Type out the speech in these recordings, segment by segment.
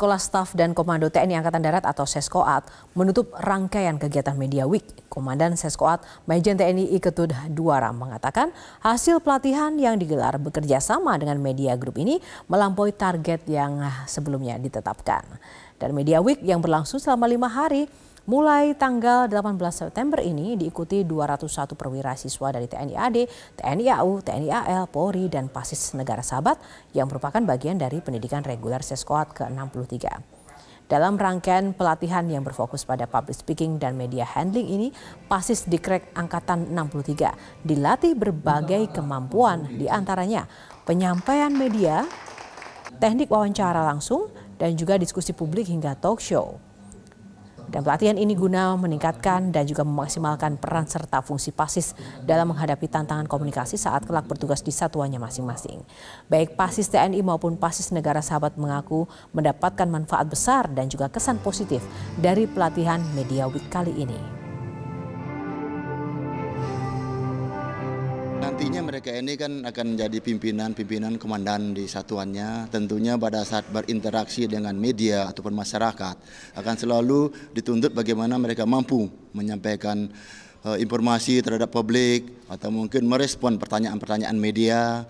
Sekolah Staf dan Komando TNI Angkatan Darat atau Seskoat menutup rangkaian kegiatan Media Week. Komandan Seskoat Majen TNI Iketud Duara mengatakan hasil pelatihan yang digelar bekerja sama dengan media grup ini melampaui target yang sebelumnya ditetapkan. Dan Media Week yang berlangsung selama lima hari Mulai tanggal 18 September ini diikuti 201 perwira siswa dari TNI AD, TNI AU, TNI AL, Polri, dan Pasis Negara Sahabat yang merupakan bagian dari pendidikan reguler Seskoat ke-63. Dalam rangkaian pelatihan yang berfokus pada public speaking dan media handling ini, Pasis Dikrek Angkatan 63 dilatih berbagai kemampuan diantaranya penyampaian media, teknik wawancara langsung, dan juga diskusi publik hingga talk show. Dan pelatihan ini guna meningkatkan dan juga memaksimalkan peran serta fungsi PASIS dalam menghadapi tantangan komunikasi saat kelak bertugas di satuannya masing-masing. Baik PASIS TNI maupun PASIS negara sahabat mengaku mendapatkan manfaat besar dan juga kesan positif dari pelatihan Media Week kali ini. Nantinya hmm. mereka ini kan akan jadi pimpinan-pimpinan komandan di satuannya. Tentunya pada saat berinteraksi dengan media ataupun masyarakat akan selalu dituntut bagaimana mereka mampu menyampaikan uh, informasi terhadap publik atau mungkin merespon pertanyaan-pertanyaan media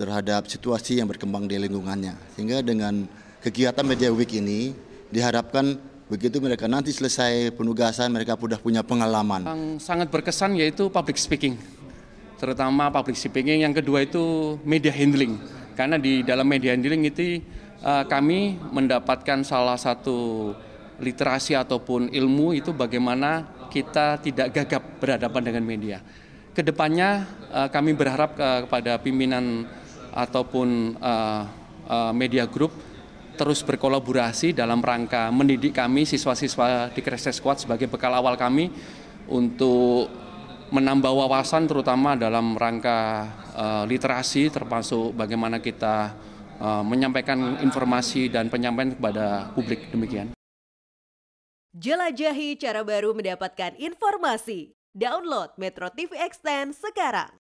terhadap situasi yang berkembang di lingkungannya. Sehingga dengan kegiatan media week ini diharapkan begitu mereka nanti selesai penugasan mereka sudah punya pengalaman. Yang sangat berkesan yaitu public speaking terutama public speaking. Yang kedua itu media handling, karena di dalam media handling itu uh, kami mendapatkan salah satu literasi ataupun ilmu itu bagaimana kita tidak gagap berhadapan dengan media. Kedepannya uh, kami berharap uh, kepada pimpinan ataupun uh, uh, media group terus berkolaborasi dalam rangka mendidik kami siswa-siswa di Kreses Squad sebagai bekal awal kami untuk menambah wawasan terutama dalam rangka uh, literasi termasuk bagaimana kita uh, menyampaikan informasi dan penyampaian kepada publik demikian. Jelajahi cara baru mendapatkan informasi. Download Metro TV Extend sekarang.